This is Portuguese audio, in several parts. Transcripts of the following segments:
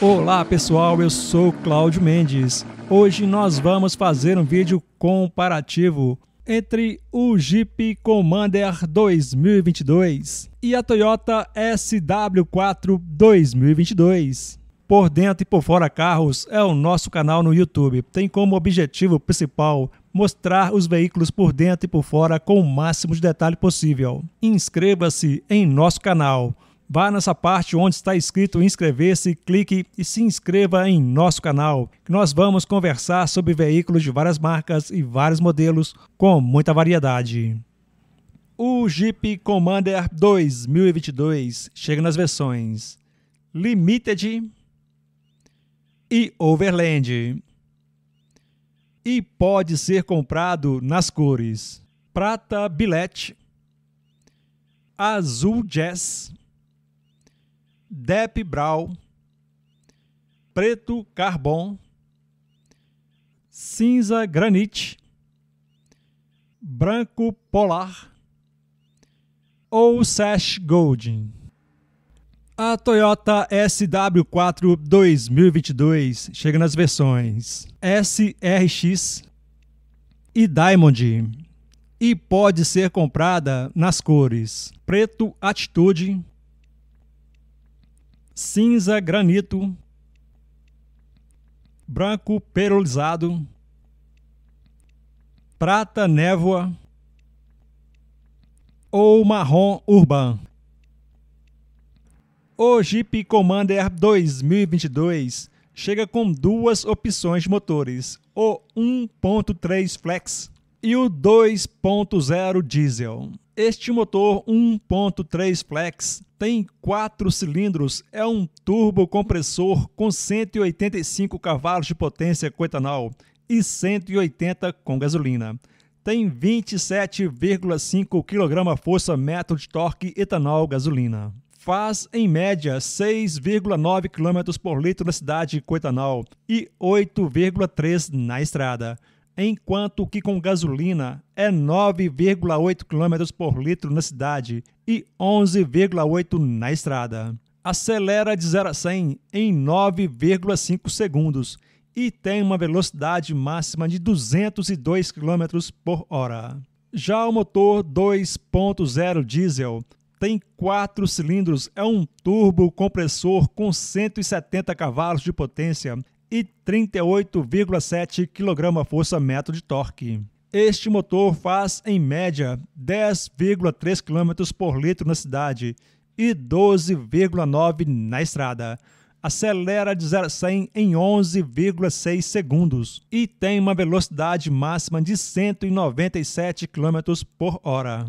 Olá pessoal, eu sou Cláudio Mendes. Hoje nós vamos fazer um vídeo comparativo entre o Jeep Commander 2022 e a Toyota SW4 2022. Por dentro e por fora carros é o nosso canal no YouTube. Tem como objetivo principal mostrar os veículos por dentro e por fora com o máximo de detalhe possível. Inscreva-se em nosso canal Vá nessa parte onde está escrito inscrever-se, clique e se inscreva em nosso canal. Nós vamos conversar sobre veículos de várias marcas e vários modelos com muita variedade. O Jeep Commander 2022 chega nas versões Limited e Overland e pode ser comprado nas cores prata bilhete, azul jazz Dep Brown, Preto Carbon, Cinza Granite, Branco Polar ou Sash Golding. A Toyota SW4 2022 chega nas versões SRX e Diamond e pode ser comprada nas cores preto Attitude, cinza granito, branco perolizado, prata névoa ou marrom urbano. O Jeep Commander 2022 chega com duas opções de motores: o 1.3 Flex e o 2.0 Diesel. Este motor 1.3 Flex tem quatro cilindros, é um turbocompressor com 185 cavalos de potência com etanol e 180 com gasolina. Tem 27,5 kgfm de torque etanol-gasolina. Faz, em média, 6,9 km por litro na cidade com etanol e 8,3 na estrada enquanto que com gasolina é 9,8 km por litro na cidade e 11,8 na estrada. Acelera de 0 a 100 em 9,5 segundos e tem uma velocidade máxima de 202 km por hora. Já o motor 2.0 diesel tem quatro cilindros, é um turbo compressor com 170 cavalos de potência e 38,7 kgf.m de torque. Este motor faz, em média, 10,3 km por litro na cidade e 12,9 na estrada. Acelera de 0 a 100 em 11,6 segundos e tem uma velocidade máxima de 197 km por hora.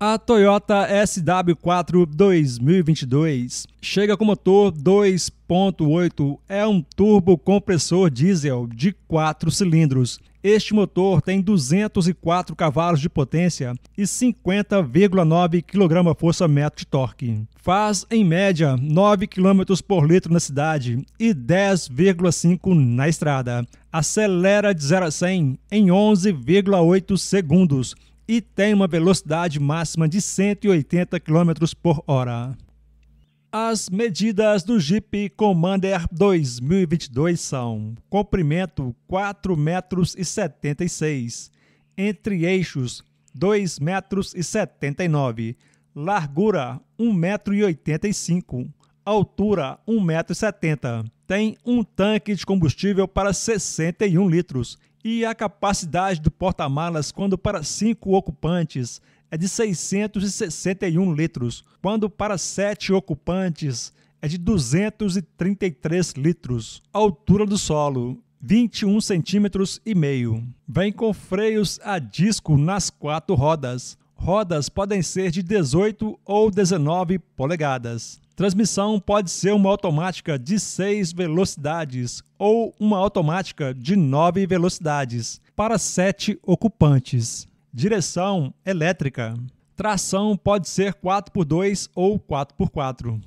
A Toyota SW4 2022 chega com motor 2.8, é um turbo compressor diesel de 4 cilindros. Este motor tem 204 cavalos de potência e 50,9 kgfm de torque. Faz, em média, 9 km por litro na cidade e 10,5 na estrada. Acelera de 0 a 100 em 11,8 segundos e tem uma velocidade máxima de 180 km por hora. As medidas do Jeep Commander 2022 são comprimento 4,76 metros, entre eixos 2,79 metros, largura 1,85 m, altura 1,70 m. Tem um tanque de combustível para 61 litros e a capacidade do porta-malas quando para cinco ocupantes é de 661 litros, quando para sete ocupantes é de 233 litros. Altura do solo 21 centímetros e meio. Vem com freios a disco nas quatro rodas, Rodas podem ser de 18 ou 19 polegadas. Transmissão pode ser uma automática de 6 velocidades ou uma automática de 9 velocidades para 7 ocupantes. Direção elétrica. Tração pode ser 4x2 ou 4x4.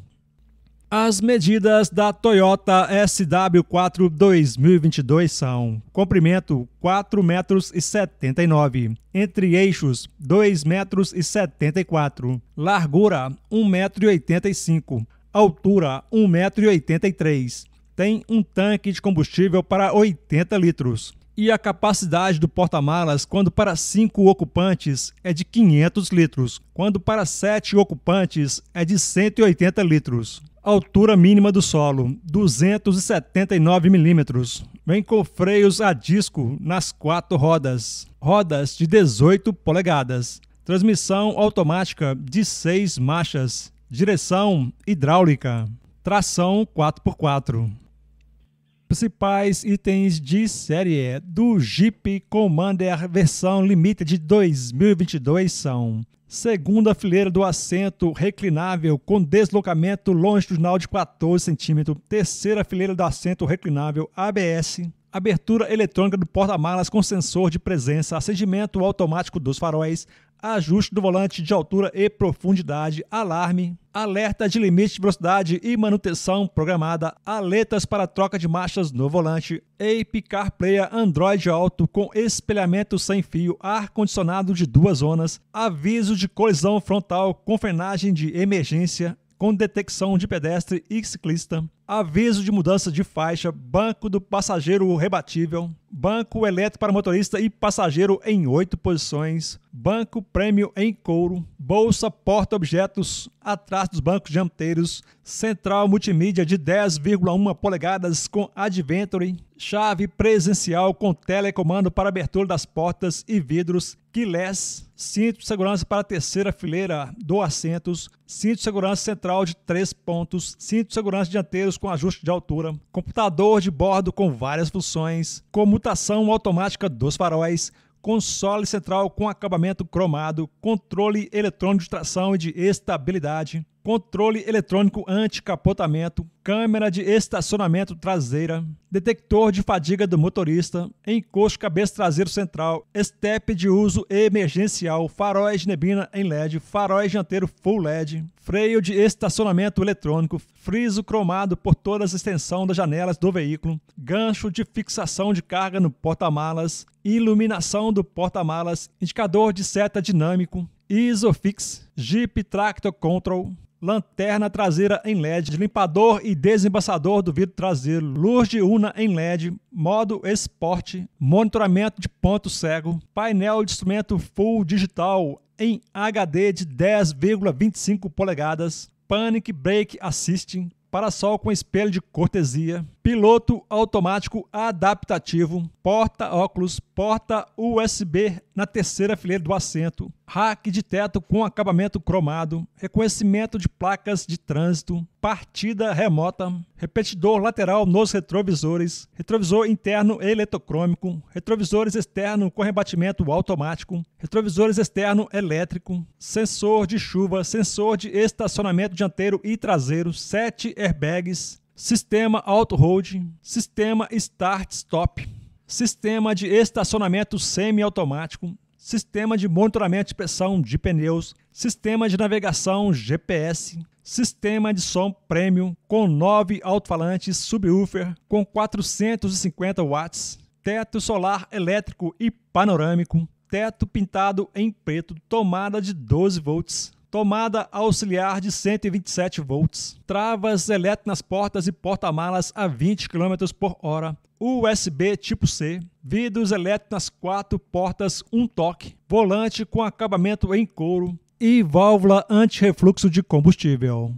As medidas da Toyota SW4 2022 são: comprimento 4 metros e 79, entre eixos 2 metros e 74, largura 1 metro e 85, altura 1 metro e 83. Tem um tanque de combustível para 80 litros e a capacidade do porta-malas, quando para 5 ocupantes, é de 500 litros, quando para 7 ocupantes, é de 180 litros. Altura mínima do solo: 279 milímetros. Vem com freios a disco nas quatro rodas, rodas de 18 polegadas. Transmissão automática de 6 marchas. Direção hidráulica. Tração 4x4 principais itens de série do Jeep Commander versão limite de 2022 são segunda fileira do assento reclinável com deslocamento longitudinal de 14 cm, terceira fileira do assento reclinável ABS, abertura eletrônica do porta-malas com sensor de presença, acendimento automático dos faróis, ajuste do volante de altura e profundidade, alarme, alerta de limite de velocidade e manutenção programada, aletas para troca de marchas no volante, Ape CarPlay, Android Auto com espelhamento sem fio, ar-condicionado de duas zonas, aviso de colisão frontal com frenagem de emergência, com detecção de pedestre e ciclista, aviso de mudança de faixa, banco do passageiro rebatível, banco elétrico para motorista e passageiro em oito posições, banco prêmio em couro, Bolsa porta objetos atrás dos bancos dianteiros, central multimídia de 10,1 polegadas com Adventure, chave presencial com telecomando para abertura das portas e vidros, quilés, cinto de segurança para a terceira fileira do assentos, cinto de segurança central de três pontos, cinto de segurança dianteiros com ajuste de altura, computador de bordo com várias funções, comutação automática dos faróis, console central com acabamento cromado, controle eletrônico de tração e de estabilidade, controle eletrônico anti-capotamento, câmera de estacionamento traseira, detector de fadiga do motorista, encosto cabeça traseiro central, estepe de uso emergencial, faróis de neblina em LED, faróis dianteiro full LED, freio de estacionamento eletrônico, friso cromado por toda a extensão das janelas do veículo, gancho de fixação de carga no porta-malas, iluminação do porta-malas, indicador de seta dinâmico, ISOFIX, Jeep Tractor Control, lanterna traseira em LED, limpador e desembaçador do vidro traseiro, luz diurna em LED, modo esporte, monitoramento de ponto cego, painel de instrumento full digital em HD de 10,25 polegadas, Panic Brake assist parasol com espelho de cortesia, piloto automático adaptativo, porta-óculos, porta USB na terceira fileira do assento, hack de teto com acabamento cromado, reconhecimento de placas de trânsito, partida remota, repetidor lateral nos retrovisores, retrovisor interno eletrocrômico, retrovisores externo com rebatimento automático, retrovisores externo elétrico, sensor de chuva, sensor de estacionamento dianteiro e traseiro, sete airbags, sistema auto-hold, sistema start-stop, sistema de estacionamento semiautomático, sistema de monitoramento de pressão de pneus, sistema de navegação GPS, sistema de som premium com 9 alto-falantes subwoofer com 450 watts, teto solar elétrico e panorâmico, teto pintado em preto, tomada de 12 volts, tomada auxiliar de 127 volts, travas elétricas nas portas e porta-malas a 20 km por hora, USB tipo C, vidros elétricos nas quatro portas, um toque, volante com acabamento em couro e válvula anti-refluxo de combustível.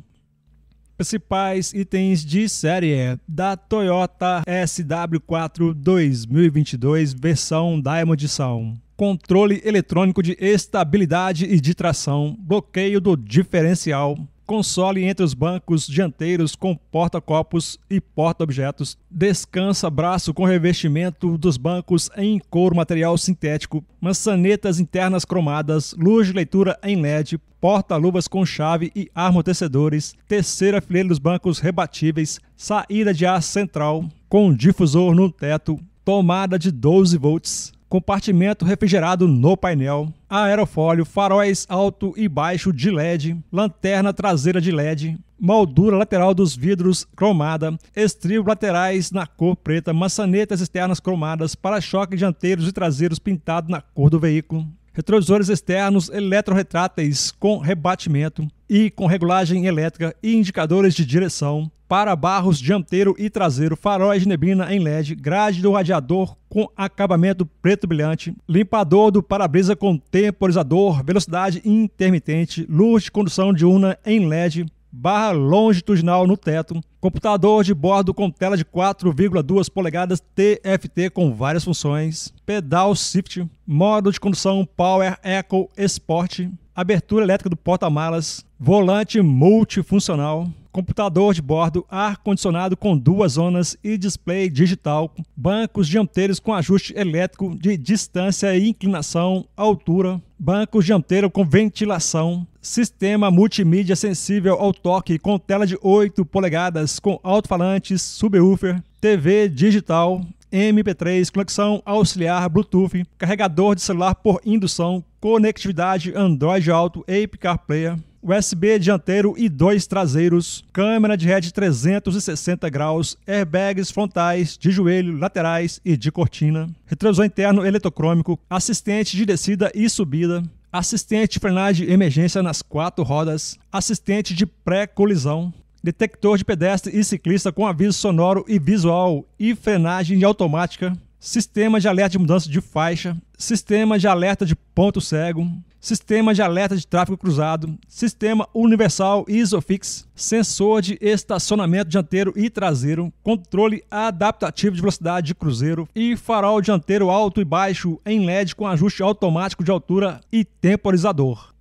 Principais itens de série da Toyota SW4 2022 versão Diamond Sound controle eletrônico de estabilidade e de tração, bloqueio do diferencial, console entre os bancos dianteiros com porta-copos e porta-objetos, descansa braço com revestimento dos bancos em couro material sintético, maçanetas internas cromadas, luz de leitura em LED, porta-luvas com chave e amortecedores, terceira fileira dos bancos rebatíveis, saída de ar central com difusor no teto, tomada de 12 volts, compartimento refrigerado no painel, aerofólio, faróis alto e baixo de LED, lanterna traseira de LED, moldura lateral dos vidros cromada, estribo laterais na cor preta, maçanetas externas cromadas, para-choque dianteiros e traseiros pintado na cor do veículo retrovisores externos eletrorretráteis com rebatimento e com regulagem elétrica e indicadores de direção, para barros dianteiro e traseiro, faróis de neblina em LED, grade do radiador com acabamento preto brilhante, limpador do para-brisa com temporizador, velocidade intermitente, luz de condução diurna em LED, barra longitudinal no teto, computador de bordo com tela de 4,2 polegadas TFT com várias funções, pedal shift, modo de condução Power Eco Sport, abertura elétrica do porta-malas, volante multifuncional, computador de bordo, ar-condicionado com duas zonas e display digital, bancos dianteiros com ajuste elétrico de distância e inclinação, altura, bancos dianteiro com ventilação, sistema multimídia sensível ao toque com tela de 8 polegadas com alto-falantes, subwoofer, TV digital, MP3, conexão auxiliar Bluetooth, carregador de celular por indução, conectividade Android Auto e Player. USB dianteiro e dois traseiros, câmera de head 360 graus, airbags frontais, de joelho, laterais e de cortina, retrovisor interno eletrocrômico, assistente de descida e subida, assistente de frenagem de emergência nas quatro rodas, assistente de pré-colisão, detector de pedestre e ciclista com aviso sonoro e visual e frenagem automática, sistema de alerta de mudança de faixa, sistema de alerta de ponto cego, sistema de alerta de tráfego cruzado, sistema universal ISOFIX, sensor de estacionamento dianteiro e traseiro, controle adaptativo de velocidade de cruzeiro e farol dianteiro alto e baixo em LED com ajuste automático de altura e temporizador.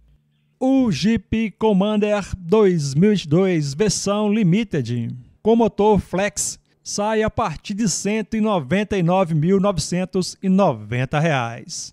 O Jeep Commander 2022 versão Limited com motor flex sai a partir de R$ 199.990.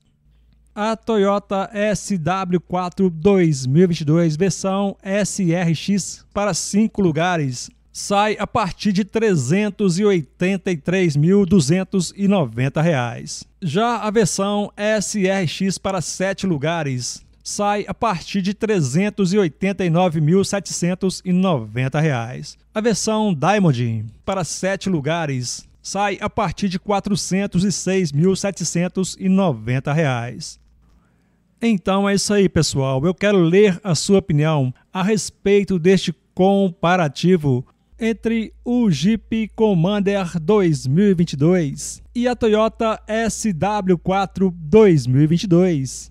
a Toyota SW4 2022 versão SRX para cinco lugares sai a partir de R$ 383.290. Já a versão SRX para sete lugares sai a partir de R$ 389.790. A versão Diamond para sete lugares sai a partir de R$ 406.790. Então é isso aí, pessoal. Eu quero ler a sua opinião a respeito deste comparativo entre o Jeep Commander 2022 e a Toyota SW4 2022.